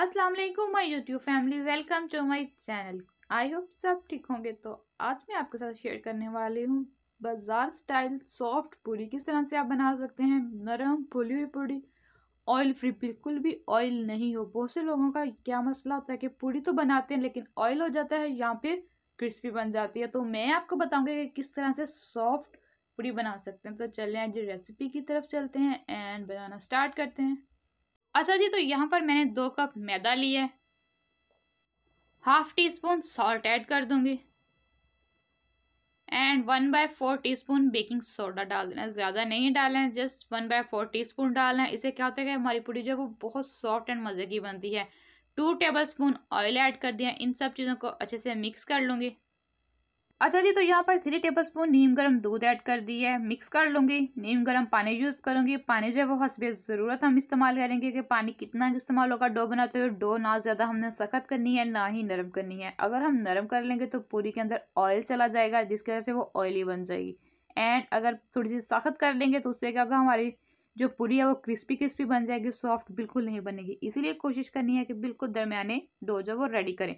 अस्सलाम वालेकुम my YouTube family welcome to my channel I hope सब ठीक होंगे तो आज मैं आपके साथ शेयर करने वाली हूँ बाजार स्टाइल सॉफ्ट पूरी किस तरह से आप बना सकते हैं नरम फूली हुई पूरी ऑयल फ्री बिल्कुल भी ऑयल नहीं हो बहुत से लोगों का क्या मसला होता है कि पूरी तो बनाते हैं लेकिन ऑयल हो जाता है यहाँ पे क्रिस्पी बन जाती है तो मैं आपको बताऊँगी कि किस तरह से सॉफ्ट पूरी बना सकते हैं तो चलें आज रेसिपी की तरफ चलते हैं एंड बनाना स्टार्ट करते हैं अच्छा जी तो यहाँ पर मैंने दो कप मैदा लिया है half teaspoon salt add कर दूंगी and one by four teaspoon baking soda डाल देना ज़्यादा नहीं डालना है just one by four teaspoon डालना है इसे क्या होता है कि हमारी पूड़ी जो है वो बहुत सॉफ्ट एंड मज़े की बनती है two tablespoon oil add कर दिया इन सब चीज़ों को अच्छे से मिक्स कर लूँगी अच्छा जी तो यहाँ पर थ्री टेबल स्पून नीम गर्म दूध ऐड कर दी है मिक्स कर लूँगी नीम गर्म पानी यूज़ करूँगी पानी जो है वो हसब ज़रूरत हम इस्तेमाल करेंगे कि पानी कितना इस्तेमाल होगा डो बनाते हुए डो ना ज़्यादा हमने सख्त करनी है ना ही नरम करनी है अगर हम नरम कर लेंगे तो पूरी के अंदर ऑयल चला जाएगा जिसकी वजह से वो ऑयली बन जाएगी एंड अगर थोड़ी सी सख्त कर लेंगे तो उससे क्या होगा हमारी जो पूरी है वो क्रिस्पी क्रिस्पी बन जाएगी सॉफ्ट बिल्कुल नहीं बनेगी इसीलिए कोशिश करनी है कि बिल्कुल दरमियाने डो जो वो रेडी करें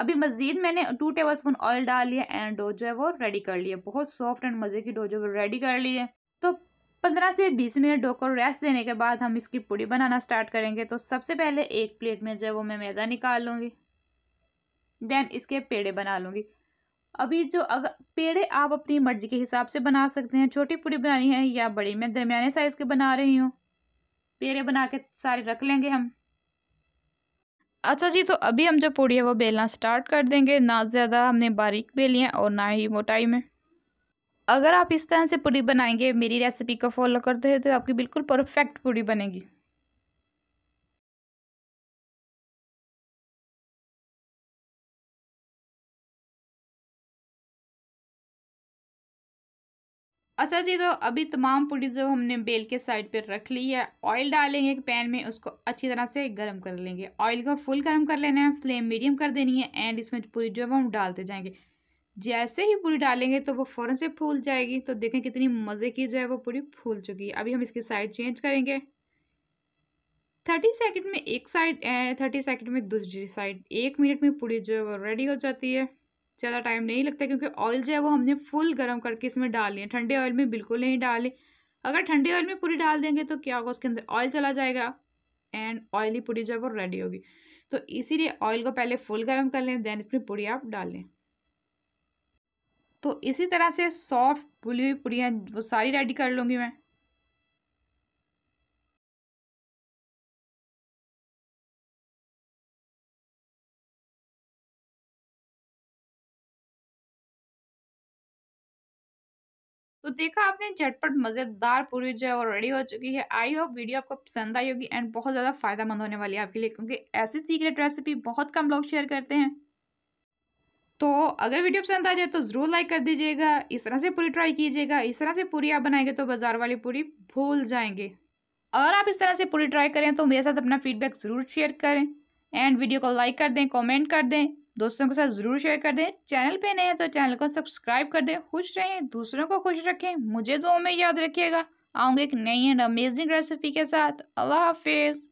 अभी मज़ीद मैंने टू टेबल स्पून ऑयल डाल लिया एंड डोजो है वो रेडी कर लिया बहुत सॉफ्ट एंड मज़े की डोजो जो रेडी कर है तो पंद्रह से बीस मिनट डो को रेस्ट देने के बाद हम इसकी पूड़ी बनाना स्टार्ट करेंगे तो सबसे पहले एक प्लेट में जो है वो मैं मैदा निकाल लूँगी देन इसके पेड़े बना लूँगी अभी जो अगर पेड़े आप अपनी मर्ज़ी के हिसाब से बना सकते हैं छोटी पूड़ी बनानी है या बड़ी मैं दरमियाने साइज़ के बना रही हूँ पेड़े बना के सारे रख लेंगे हम अच्छा जी तो अभी हम जो पूड़ी है वो बेलना स्टार्ट कर देंगे ना ज़्यादा हमने बारीक बेली है और ना ही मोटाई में अगर आप इस तरह से पूड़ी बनाएंगे मेरी रेसिपी को फॉलो करते हैं तो आपकी बिल्कुल परफेक्ट पूड़ी बनेगी अच्छा जी तो अभी तमाम पूड़ी जो हमने बेल के साइड पर रख ली है ऑयल डालेंगे एक पैन में उसको अच्छी तरह से गर्म कर लेंगे ऑयल को फुल गर्म कर लेना है फ्लेम मीडियम कर देनी है एंड इसमें पूरी जो है वो हम डालते जाएंगे जैसे ही पूरी डालेंगे तो वो फ़ौरन से फूल जाएगी तो देखें कितनी मज़े की जो है वो पूरी फूल चुकी है अभी हम इसकी साइड चेंज करेंगे थर्टी सेकेंड में एक साइड थर्टी सेकेंड में दूसरी साइड एक मिनट में पूरी जो है वो रेडी हो जाती है ज़्यादा टाइम नहीं लगता क्योंकि ऑयल जो है वो हमने फुल गर्म करके इसमें डाल लिया ठंडे ऑयल में बिल्कुल नहीं डाले अगर ठंडे ऑयल में पूरी डाल देंगे तो क्या होगा उसके अंदर ऑयल चला जाएगा एंड ऑयली पूरी जो है वो रेडी होगी तो इसीलिए ऑयल को पहले फुल गर्म कर लें देन इसमें पूरी आप डाल लें तो इसी तरह से सॉफ्ट भुली हुई पूड़ियाँ वो सारी रेडी कर लूँगी मैं तो देखा आपने झटपट मज़ेदार पूरी जो है वो रेडी हो चुकी है आई होप वीडियो आपको पसंद आई होगी एंड बहुत ज़्यादा फायदेमंद होने वाली है आपके लिए क्योंकि ऐसी सीक्रेट रेसिपी बहुत कम लोग शेयर करते हैं तो अगर वीडियो पसंद आ जाए तो ज़रूर लाइक कर दीजिएगा इस तरह से पूरी ट्राई कीजिएगा इस तरह से पूरी आप बनाएंगे तो बाज़ार वाली पूरी भूल जाएंगे अगर आप इस तरह से पूरी ट्राई करें तो मेरे साथ अपना फीडबैक ज़रूर शेयर करें एंड वीडियो को लाइक कर दें कमेंट कर दें दोस्तों के साथ ज़रूर शेयर कर दें चैनल पे नए हैं तो चैनल को सब्सक्राइब कर दें खुश रहें दूसरों को खुश रखें मुझे दो तो में याद रखिएगा आऊँगे एक नई एंड अमेजिंग रेसिपी के साथ अल्लाह हाफिज़